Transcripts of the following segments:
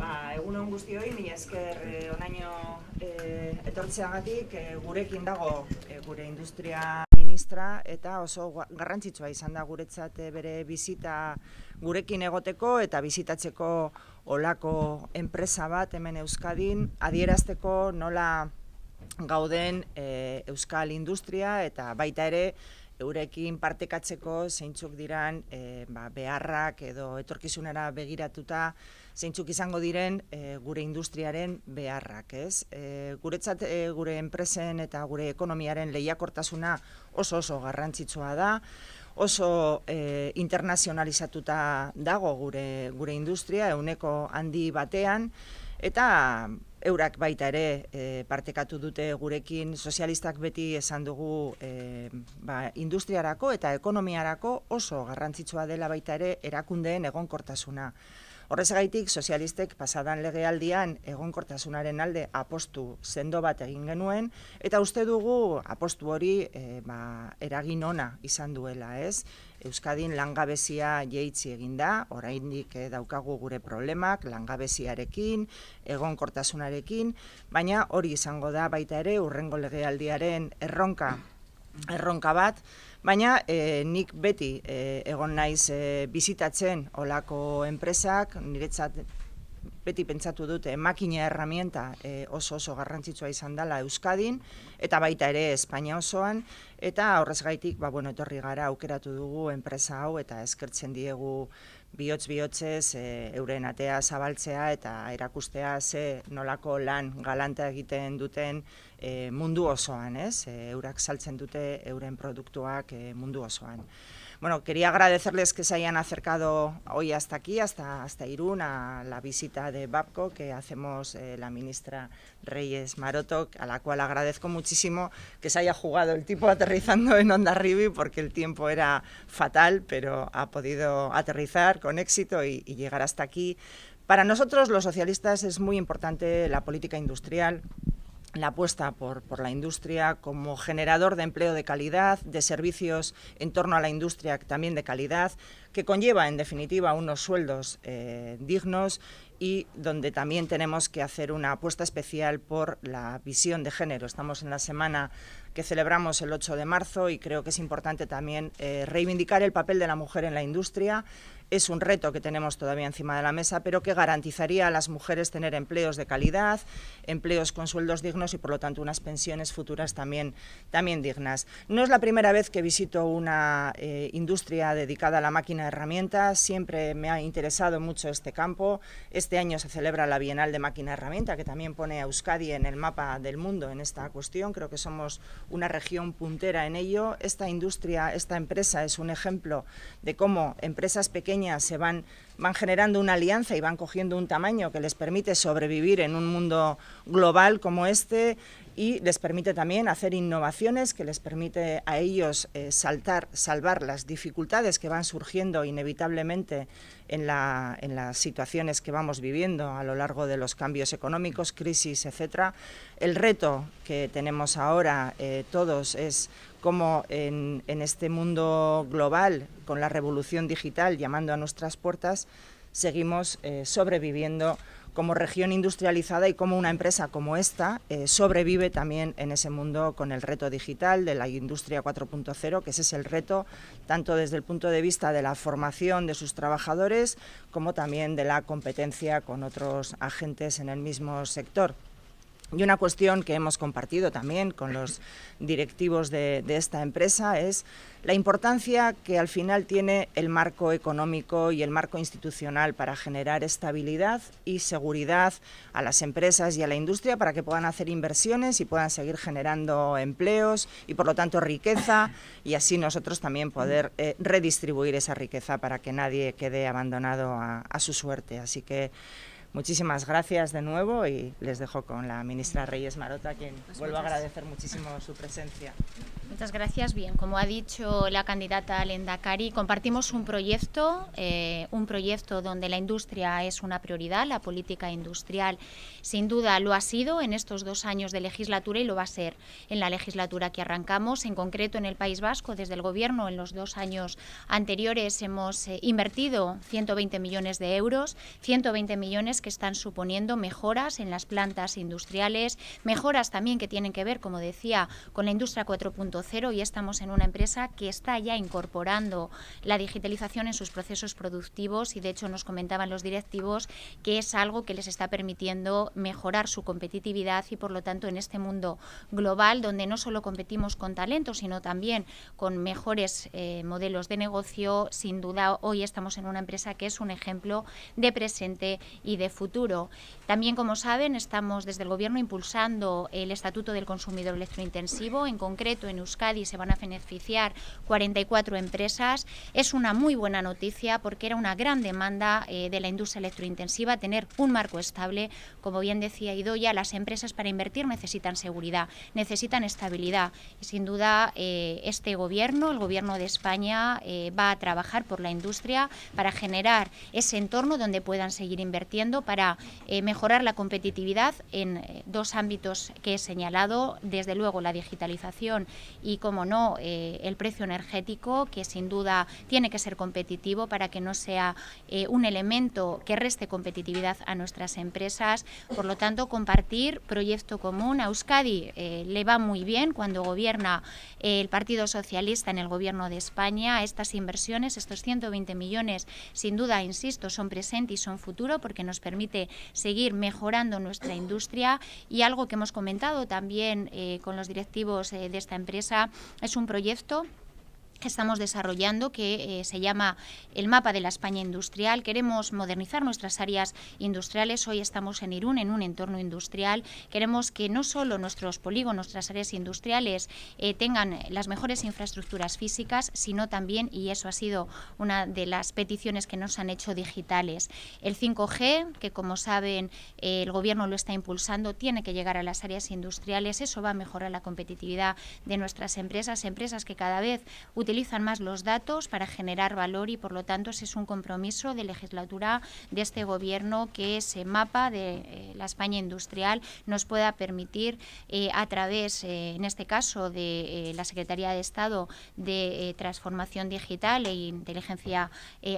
Ba, Egun on guzti hori, esker eh, onaino eh, etortzeagatik eh, gurekin dago gure industria ministra eta oso garrantzitsua izan da guretzat bere bizita gurekin egoteko eta bizitatzeko olako enpresa bat hemen Euskadin adierazteko nola gauden Euskal Industria eta baita ere, eurekin partekatzeko zeintzuk diran e, ba, beharrak edo etorkizunera begiratuta zeintzuk izango diren e, gure industriaren beharrak, ez? E, guretzat gure enpresen eta gure ekonomiaren lehiakortasuna oso oso garrantzitsua da, oso e, internazionalizatuta dago gure, gure industria, euneko handi batean, eta Eurak baita ere eh, partekatu dute gurekin sozialistak beti esan dugu eh, ba industriarako eta ekonomiarako oso garrantzitsua dela baita ere erakundeen egonkortasuna. Horrez gaitik, sozialistek pasadan legealdian egonkortasunaren alde apostu sendo bat egin genuen, eta uste dugu apostu hori e, ba, eragin ona izan duela, ez? Euskadin langabezia jeitzi egin da, oraindik e, daukagu gure problemak, langabeziarekin, egonkortasunarekin, baina hori izango da baita ere urrengo legealdiaren erronka erronka bat, baina e, nik beti e, egon naiz e, bizitatzen olako enpresak, niretzat beti pentsatu dute makina erramienta e, oso oso garrantzitsua izan dela Euskadin, eta baita ere Espainia osoan, eta horrez gaitik, ba, bueno, etorri gara aukeratu dugu enpresa hau, eta eskertzen diegu bihotz bihotzez eh, euren atea zabaltzea eta erakustea ze nolako lan galanta egiten duten eh, mundu osoan, ez? E, eurak saltzen dute euren produktuak mundu osoan. Bueno, quería agradecerles que se hayan acercado hoy hasta aquí, hasta, hasta Irún, a la visita de Babco, que hacemos eh, la ministra Reyes Maroto, a la cual agradezco muchísimo que se haya jugado el tipo aterrizando en Onda Ribi porque el tiempo era fatal, pero ha podido aterrizar con éxito y llegar hasta aquí. Para nosotros los socialistas es muy importante la política industrial, la apuesta por, la industria como generador de empleo de calidad, de servicios en torno a la industria también de calidad, que conlleva en definitiva unos sueldos eh, dignos y donde también tenemos que hacer una apuesta especial por la visión de género. Estamos en la semana que celebramos el 8 de marzo y creo que es importante también eh, reivindicar el papel de la mujer en la industria es un reto que tenemos todavía encima de la mesa, pero que garantizaría a las mujeres tener empleos de calidad, empleos con sueldos dignos y, por lo tanto, unas pensiones futuras también, también dignas. No es la primera vez que visito una eh, industria dedicada a la máquina de herramientas, siempre me ha interesado mucho este campo. Este año se celebra la Bienal de Máquina de Herramienta, que también pone a Euskadi en el mapa del mundo en esta cuestión. Creo que somos una región puntera en ello. Esta industria, esta empresa es un ejemplo de cómo empresas pequeñas se van, van generando una alianza y van cogiendo un tamaño que les permite sobrevivir en un mundo global como este y les permite también hacer innovaciones que les permite a ellos eh, saltar, salvar las dificultades que van surgiendo inevitablemente en, las situaciones que vamos viviendo a lo largo de los cambios económicos, crisis, etcétera. El reto que tenemos ahora eh, todos es cómo en, este mundo global, con la revolución digital llamando a nuestras puertas, seguimos eh, sobreviviendo como región industrializada y como una empresa como esta eh, sobrevive también en ese mundo con el reto digital de la industria 4.0, que ese es el reto tanto desde el punto de vista de la formación de sus trabajadores como también de la competencia con otros agentes en el mismo sector. Y una cuestión que hemos compartido también con los directivos de, esta empresa es la importancia que al final tiene el marco económico y el marco institucional para generar estabilidad y seguridad a las empresas y a la industria para que puedan hacer inversiones y puedan seguir generando empleos y por lo tanto riqueza y así nosotros también poder eh, redistribuir esa riqueza para que nadie quede abandonado a, a su suerte. Así que Muchísimas gracias de nuevo y les dejo con la ministra Reyes Marota, quien pues vuelvo a agradecer muchísimo su presencia. Muchas gracias. Bien, como ha dicho la candidata Lenda Cari, compartimos un proyecto, eh, un proyecto donde la industria es una prioridad, la política industrial sin duda lo ha sido en estos dos años de legislatura y lo va a ser en la legislatura que arrancamos, en concreto en el País Vasco, desde el Gobierno en los dos años anteriores hemos eh, invertido 120 millones de euros, 120 millones que están suponiendo mejoras en las plantas industriales, mejoras también que tienen que ver, como decía, con la industria 4.0 y estamos en una empresa que está ya incorporando la digitalización en sus procesos productivos y de hecho nos comentaban los directivos que es algo que les está permitiendo mejorar su competitividad y por lo tanto en este mundo global donde no solo competimos con talento sino también con mejores eh, modelos de negocio, sin duda hoy estamos en una empresa que es un ejemplo de presente y de futuro. También, como saben, estamos desde el Gobierno impulsando el Estatuto del Consumidor Electrointensivo. En concreto, en Euskadi se van a beneficiar 44 empresas. Es una muy buena noticia porque era una gran demanda eh, de la industria electrointensiva tener un marco estable. Como bien decía Idoya, las empresas para invertir necesitan seguridad, necesitan estabilidad. Y sin duda, eh, este Gobierno, el Gobierno de España, eh, va a trabajar por la industria para generar ese entorno donde puedan seguir invirtiendo para eh, mejorar la competitividad en eh, dos ámbitos que he señalado, desde luego la digitalización y, como no, eh, el precio energético, que sin duda tiene que ser competitivo para que no sea un elemento que reste competitividad a nuestras empresas. Por lo tanto, compartir proyecto común. A Euskadi le va muy bien cuando gobierna el Partido Socialista en el Gobierno de España. Estas inversiones, estos 120 millones, sin duda, insisto, son presentes y son futuro porque nos permiten permite seguir mejorando nuestra industria y algo que hemos comentado también eh, con los directivos eh, de esta empresa es un proyecto que estamos desarrollando que eh, se llama el mapa de la España industrial. Queremos modernizar nuestras áreas industriales. Hoy estamos en Irún, en un entorno industrial. Queremos que no solo nuestros polígonos, nuestras áreas industriales eh, tengan las mejores infraestructuras físicas, sino también, y eso ha sido una de las peticiones que nos han hecho digitales, el 5G, que como saben eh, el Gobierno lo está impulsando, tiene que llegar a las áreas industriales. Eso va a mejorar la competitividad de nuestras empresas, empresas que cada vez utilizan utilizan más los datos para generar valor y por lo tanto ese es un compromiso de legislatura de este gobierno que ese mapa de eh, la España industrial nos pueda permitir eh, a través, eh, en este caso, de la Secretaría de Estado de Transformación Digital e Inteligencia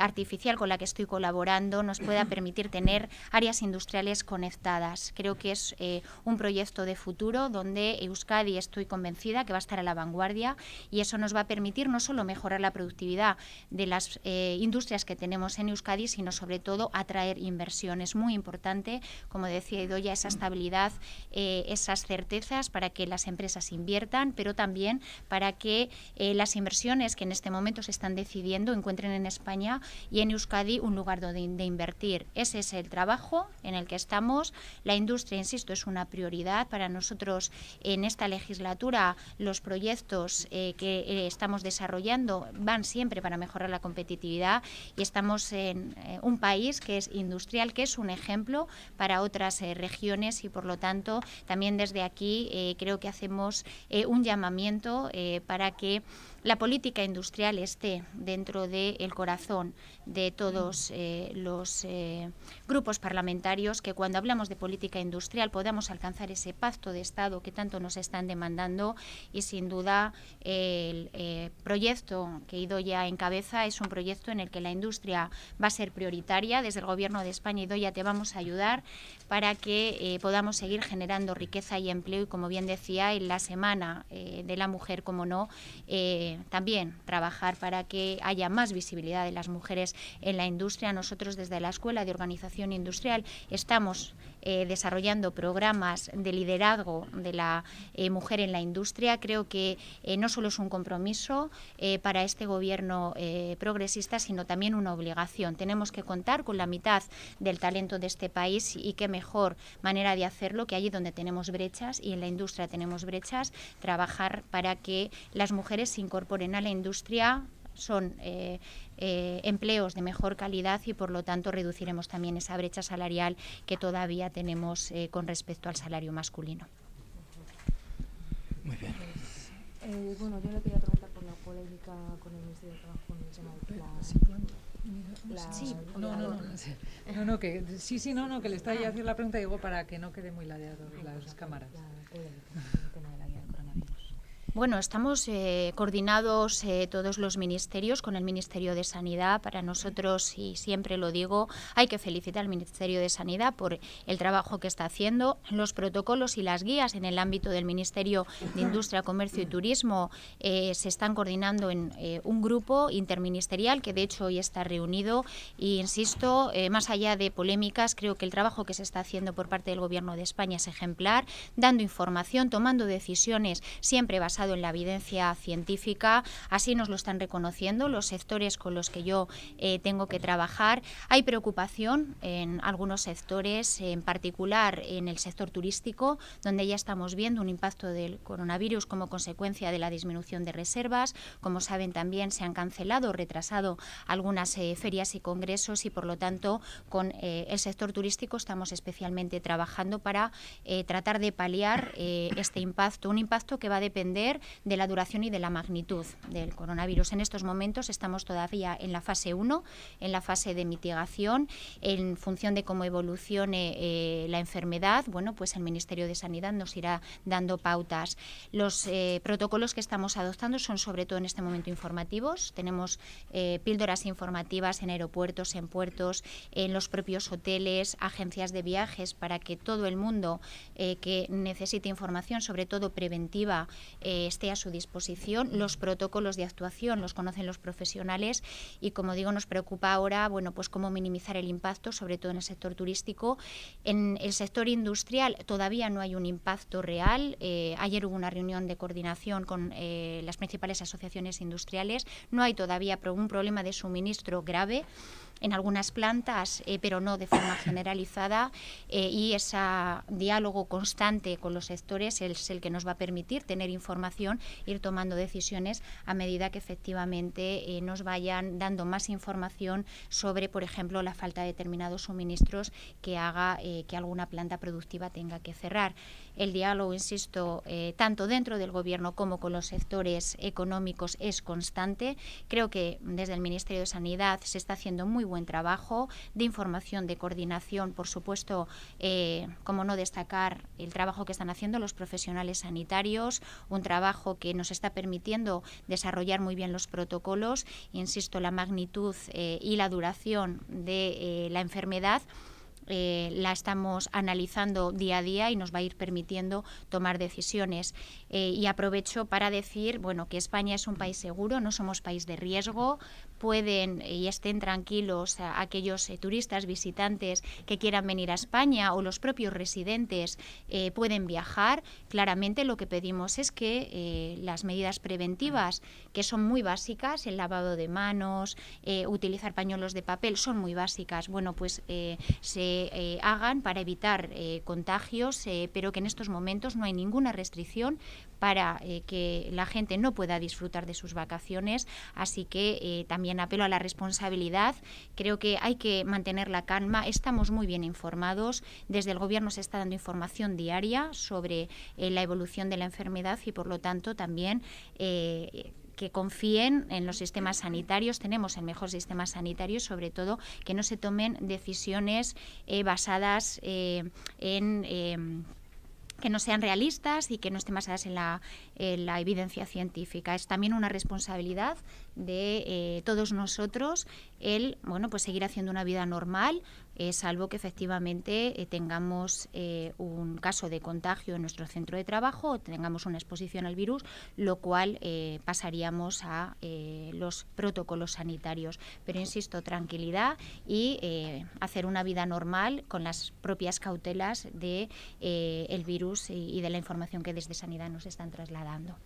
Artificial con la que estoy colaborando, nos pueda permitir tener áreas industriales conectadas. Creo que es un proyecto de futuro donde Euskadi estoy convencida que va a estar a la vanguardia y eso nos va a permitir solo mejorar la productividad de las eh, industrias que tenemos en Euskadi, sino sobre todo atraer inversión. Es muy importante, como decía Idoya, esa estabilidad, eh, esas certezas para que las empresas inviertan, pero también para que eh, las inversiones que en este momento se están decidiendo encuentren en España y en Euskadi un lugar donde invertir. Ese es el trabajo en el que estamos. La industria, insisto, es una prioridad para nosotros en esta legislatura. Los proyectos que estamos desarrollando van siempre para mejorar la competitividad y estamos en eh, un país que es industrial, que es un ejemplo para otras eh, regiones y por lo tanto también desde aquí eh, creo que hacemos un llamamiento para que la política industrial esté dentro del corazón de todos mm. eh, los eh, grupos parlamentarios, que cuando hablamos de política industrial podamos alcanzar ese pacto de Estado que tanto nos están demandando y sin duda el eh, proyecto que Idoya encabeza es un proyecto en el que la industria va a ser prioritaria. Desde el Gobierno de España, Idoya, te vamos a ayudar para que podamos seguir generando riqueza y empleo y, como bien decía, en la Semana de la Mujer, como no, eh, también trabajar para que haya más visibilidad de las mujeres en la industria. Nosotros desde la Escuela de Organización Industrial estamos eh, desarrollando programas de liderazgo de la eh, mujer en la industria. Creo que no solo es un compromiso para este gobierno progresista, sino también una obligación. Tenemos que contar con la mitad del talento de este país y qué mejor manera de hacerlo que allí donde tenemos brechas y en la industria tenemos brechas, trabajar para que las mujeres se incorporen por a la industria son eh, eh, empleos de mejor calidad y por lo tanto reduciremos también esa brecha salarial que todavía tenemos eh, con respecto al salario masculino. Muy bien. Pues, bueno, yo le quería preguntar por la polémica con el Ministerio de Trabajo en el tema del La, sí, no, no, no, no, no, que sí, sí, no, no, que le estoy ah. a haciendo la pregunta digo para que no quede muy ladeado las ah, pues, cámaras. La, la, el tema de la guía. Bueno, estamos eh, coordinados eh, todos los ministerios con el Ministerio de Sanidad. Para nosotros, y siempre lo digo, hay que felicitar al Ministerio de Sanidad por el trabajo que está haciendo. Los protocolos y las guías en el ámbito del Ministerio de Industria, Comercio y Turismo eh, se están coordinando en un grupo interministerial que de hecho hoy está reunido. Y insisto, más allá de polémicas, creo que el trabajo que se está haciendo por parte del Gobierno de España es ejemplar, dando información, tomando decisiones siempre basadas en la evidencia científica, así nos lo están reconociendo los sectores con los que yo eh, tengo que trabajar. Hay preocupación en algunos sectores, en particular en el sector turístico, donde ya estamos viendo un impacto del coronavirus como consecuencia de la disminución de reservas. Como saben, también se han cancelado o retrasado algunas eh, ferias y congresos y, por lo tanto, con eh, el sector turístico estamos especialmente trabajando para tratar de paliar este impacto, un impacto que va a depender de la duración y de la magnitud del coronavirus. En estos momentos estamos todavía en la fase 1, en la fase de mitigación. En función de cómo evolucione eh, la enfermedad, bueno, pues el Ministerio de Sanidad nos irá dando pautas. Los eh, protocolos que estamos adoptando son sobre todo en este momento informativos. Tenemos eh, píldoras informativas en aeropuertos, en puertos, en los propios hoteles, agencias de viajes, para que todo el mundo que necesite información, sobre todo preventiva, esté a su disposición. Los protocolos de actuación los conocen los profesionales y, como digo, nos preocupa ahora, bueno, pues cómo minimizar el impacto, sobre todo en el sector turístico. En el sector industrial todavía no hay un impacto real. Eh, ayer hubo una reunión de coordinación con eh, las principales asociaciones industriales. No hay todavía un problema de suministro grave en algunas plantas, eh, pero no de forma generalizada. Eh, y ese diálogo constante con los sectores es el que nos va a permitir tener información, ir tomando decisiones a medida que efectivamente eh, nos vayan dando más información sobre, por ejemplo, la falta de determinados suministros que haga que alguna planta productiva tenga que cerrar. El diálogo, insisto, tanto dentro del Gobierno como con los sectores económicos es constante. Creo que desde el Ministerio de Sanidad se está haciendo muy buen trabajo de información, de coordinación, por supuesto, eh, como no destacar el trabajo que están haciendo los profesionales sanitarios, un trabajo que nos está permitiendo desarrollar muy bien los protocolos, insisto, la magnitud eh, y la duración de eh, la enfermedad. Eh, la estamos analizando día a día y nos va a ir permitiendo tomar decisiones. y aprovecho para decir, bueno, que España es un país seguro, no somos país de riesgo, pueden y estén tranquilos aquellos eh, turistas, visitantes que quieran venir a España o los propios residentes eh, pueden viajar, claramente lo que pedimos es que eh, las medidas preventivas, que son muy básicas, el lavado de manos, utilizar pañuelos de papel, son muy básicas, bueno, pues se hagan para evitar contagios, pero que en estos momentos no hay ninguna restricción para que la gente no pueda disfrutar de sus vacaciones, así que también en apelo a la responsabilidad. Creo que hay que mantener la calma. Estamos muy bien informados. Desde el Gobierno se está dando información diaria sobre eh, la evolución de la enfermedad y, por lo tanto, también. Eh, que confíen en los sistemas sanitarios. Tenemos el mejor sistema sanitario, sobre todo que no se tomen decisiones eh, basadas en que no sean realistas y que no estén basadas en la, la evidencia científica. Es también una responsabilidad de eh, todos nosotros el bueno pues seguir haciendo una vida normal, salvo que efectivamente eh, tengamos eh, un caso de contagio en nuestro centro de trabajo o tengamos una exposición al virus, lo cual eh, pasaríamos a los protocolos sanitarios. Pero insisto, tranquilidad y hacer una vida normal con las propias cautelas del virus y de la información que desde Sanidad nos están trasladando.